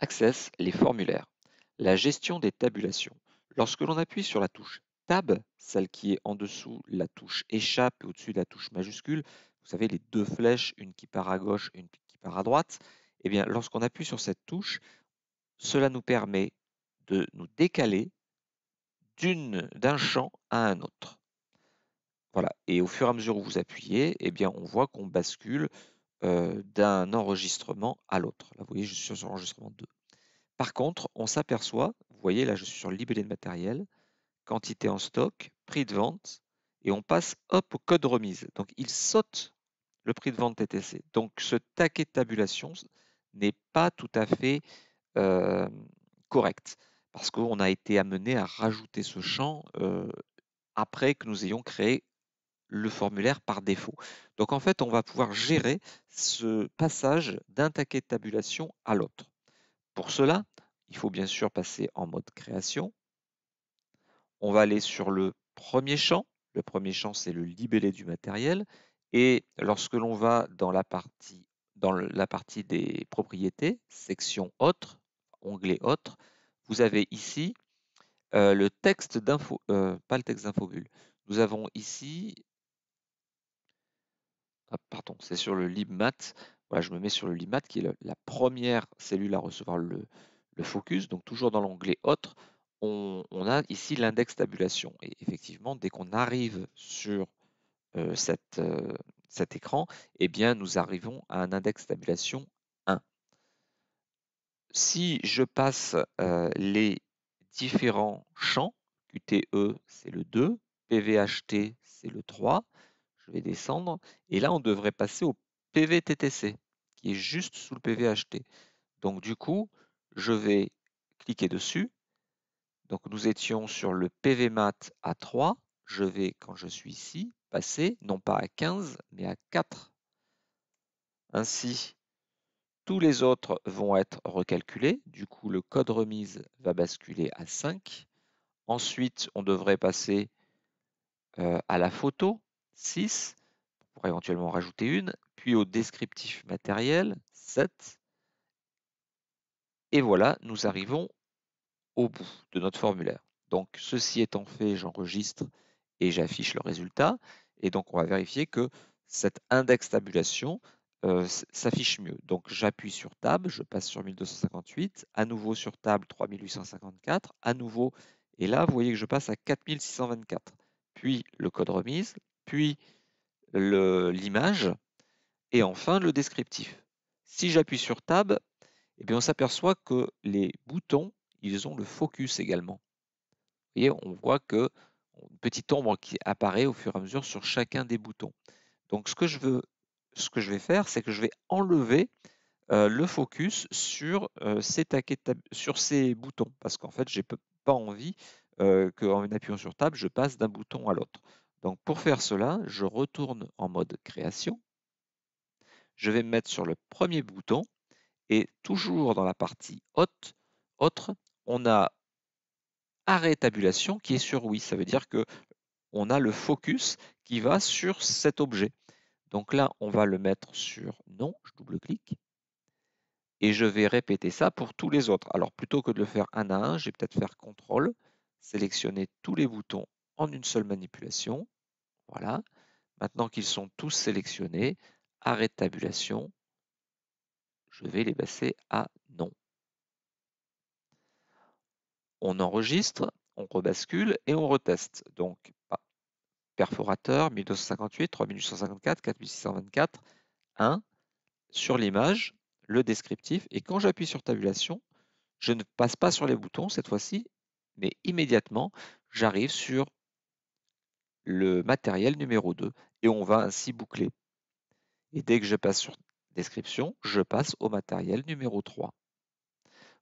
Access les formulaires, la gestion des tabulations. Lorsque l'on appuie sur la touche Tab, celle qui est en dessous la touche échappe et au-dessus de la touche majuscule, vous savez les deux flèches, une qui part à gauche, une qui part à droite, eh bien lorsqu'on appuie sur cette touche, cela nous permet de nous décaler d'un champ à un autre. Voilà, et au fur et à mesure où vous appuyez, eh bien on voit qu'on bascule d'un enregistrement à l'autre. Là, vous voyez, je suis sur l'enregistrement 2. Par contre, on s'aperçoit, vous voyez, là, je suis sur le libellé de matériel, quantité en stock, prix de vente, et on passe, hop, au code remise. Donc, il saute le prix de vente TTC. Donc, ce taquet de tabulation n'est pas tout à fait correct, parce qu'on a été amené à rajouter ce champ après que nous ayons créé le formulaire par défaut. Donc en fait, on va pouvoir gérer ce passage d'un taquet de tabulation à l'autre. Pour cela, il faut bien sûr passer en mode création. On va aller sur le premier champ. Le premier champ, c'est le libellé du matériel. Et lorsque l'on va dans la partie, dans la partie des propriétés, section Autres, onglet Autres, vous avez ici euh, le texte d'info, euh, pas le texte d'infobule. Nous avons ici ah, pardon, c'est sur le LibMat. je me mets sur le LibMat qui est la première cellule à recevoir le, focus. Donc toujours dans l'onglet Autres, on, a ici l'index tabulation. Et effectivement, dès qu'on arrive sur euh, euh, cet écran, eh bien, nous arrivons à un index tabulation 1. Si je passe euh, les différents champs, QTE c'est le 2, PVHT c'est le 3, je vais descendre. Et là, on devrait passer au PVTTC, qui est juste sous le PVHT. Donc du coup, je vais cliquer dessus. Donc nous étions sur le PVMAT à 3. Je vais, quand je suis ici, passer non pas à 15, mais à 4. Ainsi, tous les autres vont être recalculés. Du coup, le code remise va basculer à 5. Ensuite, on devrait passer euh, à la photo. 6, pour éventuellement rajouter une, puis au descriptif matériel, 7. Et voilà, nous arrivons au bout de notre formulaire. Donc, ceci étant fait, j'enregistre et j'affiche le résultat. Et donc, on va vérifier que cet index tabulation euh, s'affiche mieux. Donc, j'appuie sur table, je passe sur 1258, à nouveau sur Table 3854, à nouveau. Et là, vous voyez que je passe à 4624. Puis le code remise, puis l'image et enfin le descriptif. Si j'appuie sur Tab, eh bien on s'aperçoit que les boutons, ils ont le focus également. Vous voyez, on voit que une petite ombre qui apparaît au fur et à mesure sur chacun des boutons. Donc ce que je, veux, ce que je vais faire, c'est que je vais enlever euh, le focus euh, sur, ces boutons, parce qu'en fait, je n'ai pas envie euh, qu'en appuyant sur Tab, je passe d'un bouton à l'autre. Donc pour faire cela, je retourne en mode création. Je vais me mettre sur le premier bouton et toujours dans la partie haute, autre, on a arrêt tabulation qui est sur oui. Ça veut dire que on a le focus qui va sur cet objet. Donc là, on va le mettre sur non, je double-clique. Et je vais répéter ça pour tous les autres. Alors plutôt que de le faire un à un, je vais peut-être faire contrôle, sélectionner tous les boutons en une seule manipulation. Voilà. Maintenant qu'ils sont tous sélectionnés, arrêt de tabulation, je vais les passer à non. On enregistre, on rebascule et on reteste. Donc, perforateur 1258, 3854, 4624, 1 sur l'image, le descriptif. Et quand j'appuie sur tabulation, je ne passe pas sur les boutons cette fois-ci, mais immédiatement, j'arrive sur le matériel numéro 2 et on va ainsi boucler. Et dès que je passe sur description, je passe au matériel numéro 3.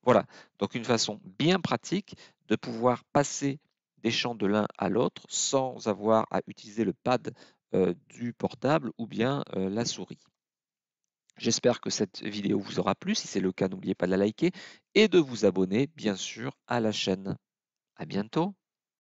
Voilà, donc une façon bien pratique de pouvoir passer des champs de l'un à l'autre sans avoir à utiliser le pad euh, du portable ou bien euh, la souris. J'espère que cette vidéo vous aura plu. Si c'est le cas, n'oubliez pas de la liker et de vous abonner, bien sûr, à la chaîne. À bientôt!